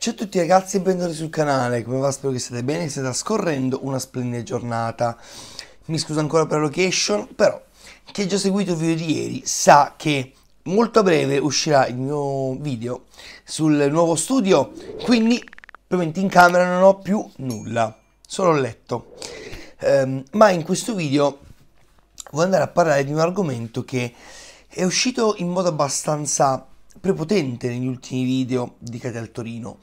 Ciao a tutti ragazzi e benvenuti sul canale, come va? Spero che siate bene, che state scorrendo una splendida giornata. Mi scuso ancora per la location, però chi ha già seguito il video di ieri sa che molto a breve uscirà il mio video sul nuovo studio, quindi probabilmente in camera non ho più nulla, solo il letto. Um, ma in questo video voglio andare a parlare di un argomento che è uscito in modo abbastanza prepotente negli ultimi video di Catel Torino,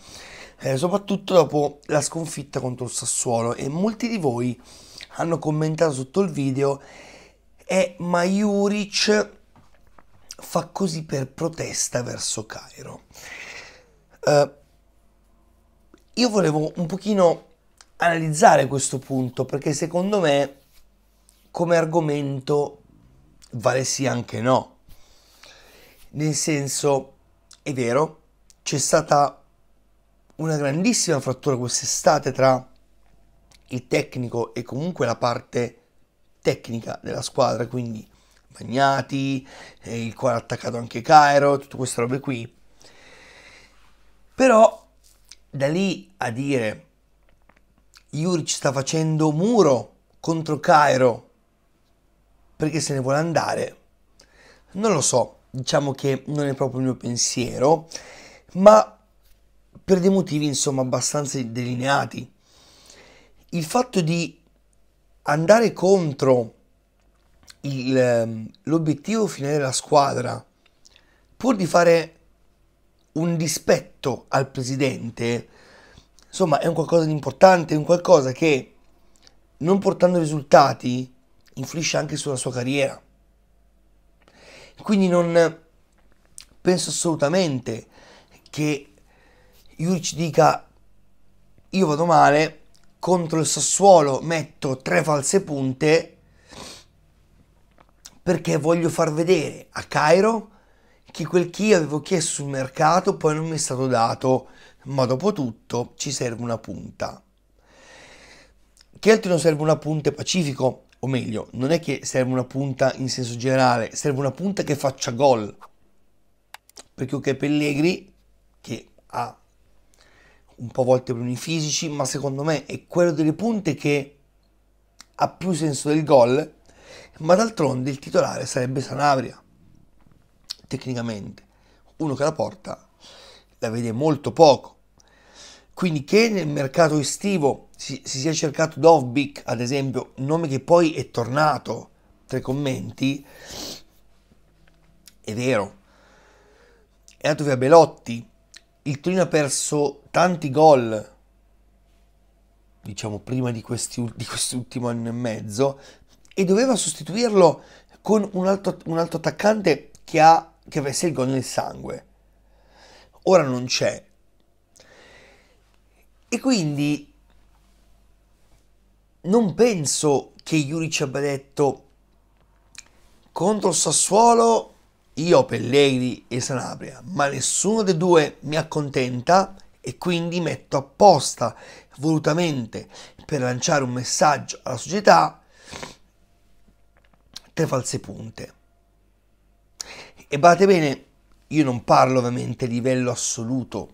eh, soprattutto dopo la sconfitta contro il Sassuolo e molti di voi hanno commentato sotto il video è eh, Majuric fa così per protesta verso Cairo. Eh, io volevo un pochino analizzare questo punto perché secondo me come argomento vale sì anche no nel senso, è vero, c'è stata una grandissima frattura quest'estate tra il tecnico e comunque la parte tecnica della squadra, quindi Magnati eh, il quale ha attaccato anche Cairo, tutte queste robe qui. Però da lì a dire Juric sta facendo muro contro Cairo perché se ne vuole andare, non lo so diciamo che non è proprio il mio pensiero, ma per dei motivi insomma abbastanza delineati. Il fatto di andare contro il, ehm, l'obiettivo finale della squadra, pur di fare un dispetto al presidente, insomma è un qualcosa di importante, è un qualcosa che non portando risultati influisce anche sulla sua carriera. Quindi non penso assolutamente che Juric dica io vado male contro il Sassuolo, metto tre false punte perché voglio far vedere a Cairo che quel che io avevo chiesto sul mercato poi non mi è stato dato, ma dopo tutto ci serve una punta. Che altro non serve una punta pacifico? o meglio, non è che serve una punta in senso generale, serve una punta che faccia gol. Perché ok, Pellegri, che ha un po' a volte problemi fisici, ma secondo me è quello delle punte che ha più senso del gol, ma d'altronde il titolare sarebbe Sanabria, tecnicamente. Uno che la porta la vede molto poco quindi che nel mercato estivo si, si sia cercato Dovbik, ad esempio, un nome che poi è tornato tra i commenti, è vero. È andato via Belotti, il Torino ha perso tanti gol, diciamo prima di, questi, di quest'ultimo anno e mezzo, e doveva sostituirlo con un altro, un altro attaccante che, ha, che avesse il gol nel sangue. Ora non c'è, e quindi non penso che Juric abbia detto contro Sassuolo io Pellegrini e Sanabria, ma nessuno dei due mi accontenta e quindi metto apposta volutamente per lanciare un messaggio alla società tre false punte. E badate bene, io non parlo ovviamente a livello assoluto,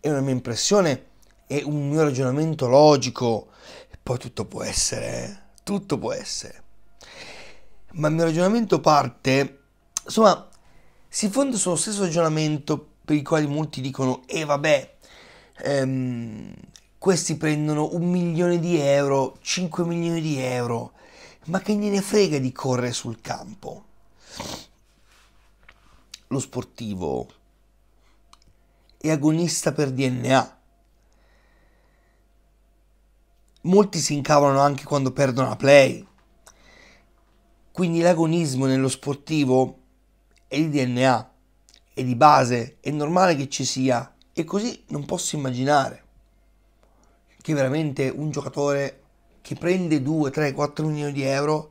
è una mia impressione e un mio ragionamento logico, poi tutto può essere, eh. tutto può essere. Ma il mio ragionamento parte, insomma, si fonda sullo stesso ragionamento per il quale molti dicono, e eh, vabbè, ehm, questi prendono un milione di euro, 5 milioni di euro, ma che gliene frega di correre sul campo. Lo sportivo è agonista per DNA molti si incavolano anche quando perdono la play. Quindi l'agonismo nello sportivo è di DNA, è di base, è normale che ci sia e così non posso immaginare che veramente un giocatore che prende 2, 3, 4 milioni di euro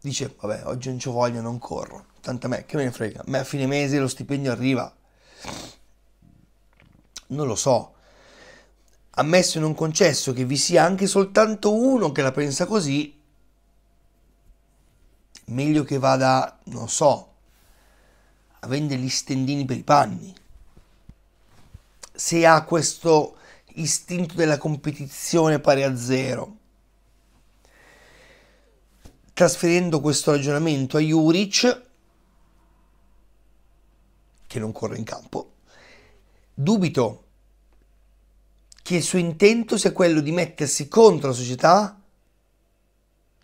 dice vabbè oggi non ci voglio, non corro, tanto a me che me ne frega, a me a fine mese lo stipendio arriva. Non lo so, ammesso e non concesso che vi sia anche soltanto uno che la pensa così, meglio che vada, non so, a vendere gli stendini per i panni. Se ha questo istinto della competizione pari a zero. Trasferendo questo ragionamento a Juric, che non corre in campo, dubito che il suo intento sia quello di mettersi contro la società,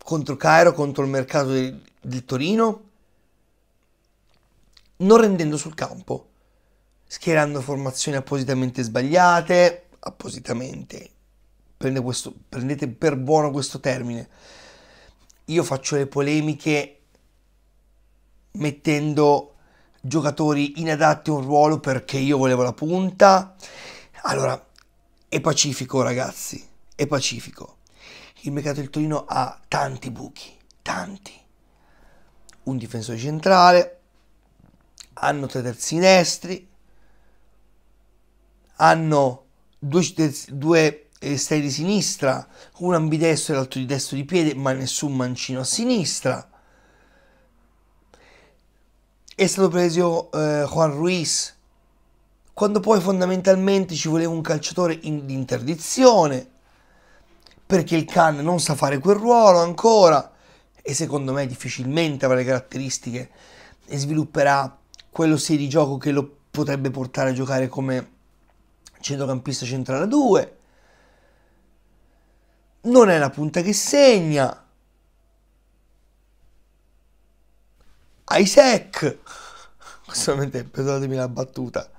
contro Cairo, contro il mercato del, del Torino, non rendendo sul campo, schierando formazioni appositamente sbagliate, appositamente, prende questo, prendete per buono questo termine. Io faccio le polemiche mettendo giocatori inadatti a un ruolo perché io volevo la punta. Allora, è pacifico, ragazzi, è pacifico. Il mercato del Torino ha tanti buchi, tanti. Un difensore centrale, hanno tre terzi sinistri, hanno due, due esterni eh, di sinistra, un ambidestro e l'altro di destro di piede, ma nessun mancino a sinistra. È stato preso eh, Juan Ruiz quando poi fondamentalmente ci voleva un calciatore in, interdizione, perché il Khan non sa fare quel ruolo ancora e secondo me difficilmente avrà le caratteristiche e svilupperà quello stile di gioco che lo potrebbe portare a giocare come centrocampista centrale 2. Non è la punta che segna. Isaac. Solamente perdonatemi la battuta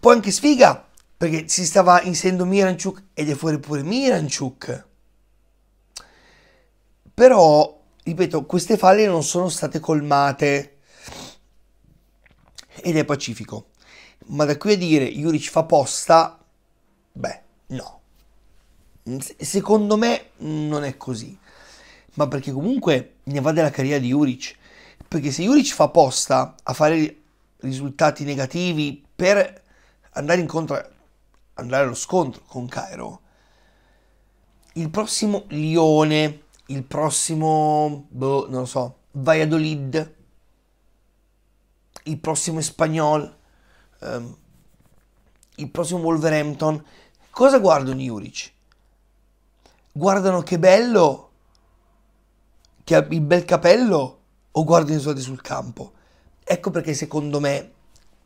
poi anche sfiga, perché si stava inserendo Miranchuk ed è fuori pure Miranchuk. Però, ripeto, queste falle non sono state colmate ed è pacifico. Ma da qui a dire Juric fa posta, beh, no. Secondo me non è così. Ma perché comunque ne va della carriera di Juric. Perché se Juric fa posta a fare risultati negativi per andare, incontro, andare allo scontro con Cairo, il prossimo Lione, il prossimo, boh, non lo so, Valladolid, il prossimo Espagnol, um, ehm, il prossimo Wolverhampton, cosa guardano gli Juric? Guardano che bello, che ha il bel capello, o guardano i soldi sul campo? Ecco perché secondo me,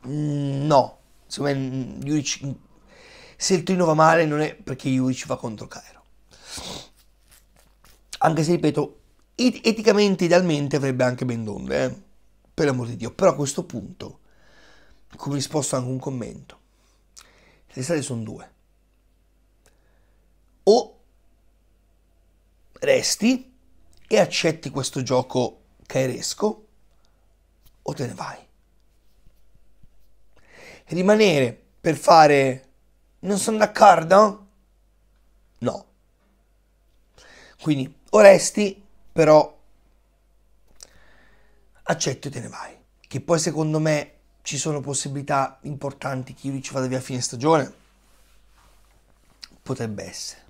mm, no secondo Juric, se il Torino va male non è perché Juric va contro Cairo. Anche se, ripeto, eticamente, idealmente avrebbe anche ben donde, eh? per l'amor di Dio. Però a questo punto, come risposto anche un commento, le strade sono due. O resti e accetti questo gioco cairesco, o te ne vai rimanere per fare non sono d'accordo? No. Quindi o resti, però accetto e te ne vai. Che poi secondo me ci sono possibilità importanti che io ci vada via a fine stagione. Potrebbe essere.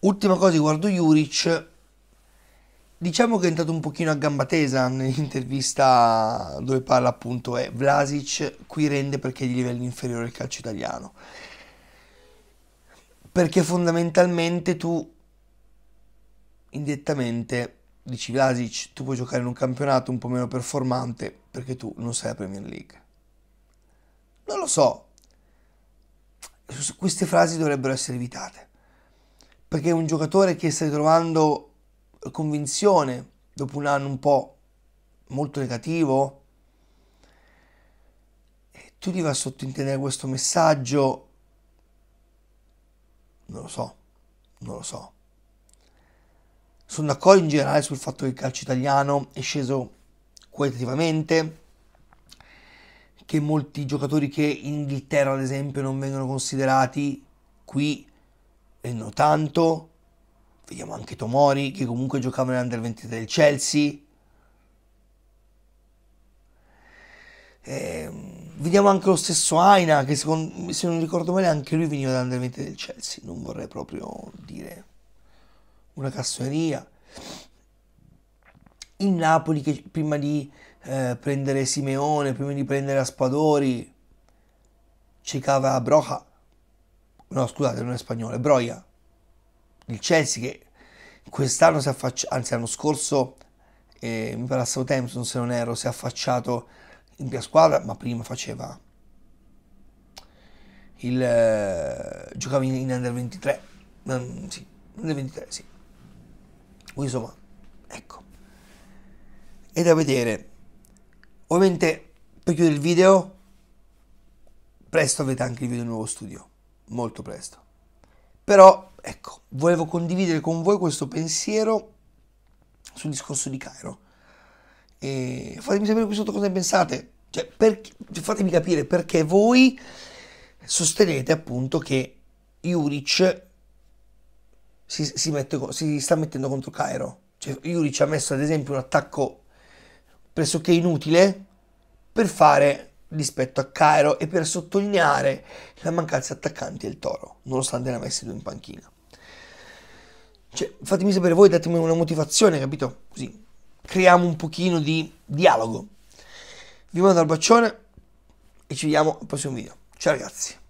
Ultima cosa riguardo Juric, Diciamo che è entrato un pochino a gamba tesa nell'intervista dove parla appunto è eh, Vlasic qui rende perché è di livello inferiore il calcio italiano. Perché fondamentalmente tu indirettamente dici Vlasic tu puoi giocare in un campionato un po' meno performante perché tu non sei la Premier League. Non lo so. Queste frasi dovrebbero essere evitate. Perché un giocatore che sta ritrovando convinzione dopo un anno un po' molto negativo, tu vai a sottintendere questo messaggio? Non lo so, non lo so. Sono d'accordo in generale sul fatto che il calcio italiano è sceso qualitativamente, che molti giocatori che in Inghilterra ad esempio non vengono considerati qui vengono tanto, Vediamo anche Tomori che comunque giocava nell'Under 23 del Chelsea. E ehm, vediamo anche lo stesso Aina che secondo, se non ricordo male anche lui veniva dall'Under 23 del Chelsea. Non vorrei proprio dire una cassoneria. Il Napoli che prima di eh, prendere Simeone, prima di prendere Aspadori, cercava Broja. No, scusate, non è spagnolo, è Broia il Chelsea che quest'anno si affaccia, anzi l'anno scorso eh, mi pare a Southampton se non ero, si è affacciato in prima squadra, ma prima faceva il eh, giocava in, in, under 23, um, mm, sì, under 23, sì. Quindi insomma, ecco. È da vedere. Ovviamente per chiudere il video presto avete anche il video nuovo studio, molto presto. Però Ecco, volevo condividere con voi questo pensiero sul discorso di Cairo. E fatemi sapere qui sotto cosa ne pensate, cioè, per, cioè, fatemi capire perché voi sostenete appunto che Juric si, si, mette, si sta mettendo contro Cairo. Cioè, Juric ha messo ad esempio un attacco pressoché inutile per fare rispetto a Cairo e per sottolineare la mancanza di attaccanti del Toro, nonostante ne avessi due in panchina. Cioè, fatemi sapere voi, datemi una motivazione, capito? Così creiamo un pochino di dialogo. Vi mando un bacione e ci vediamo al prossimo video. Ciao ragazzi!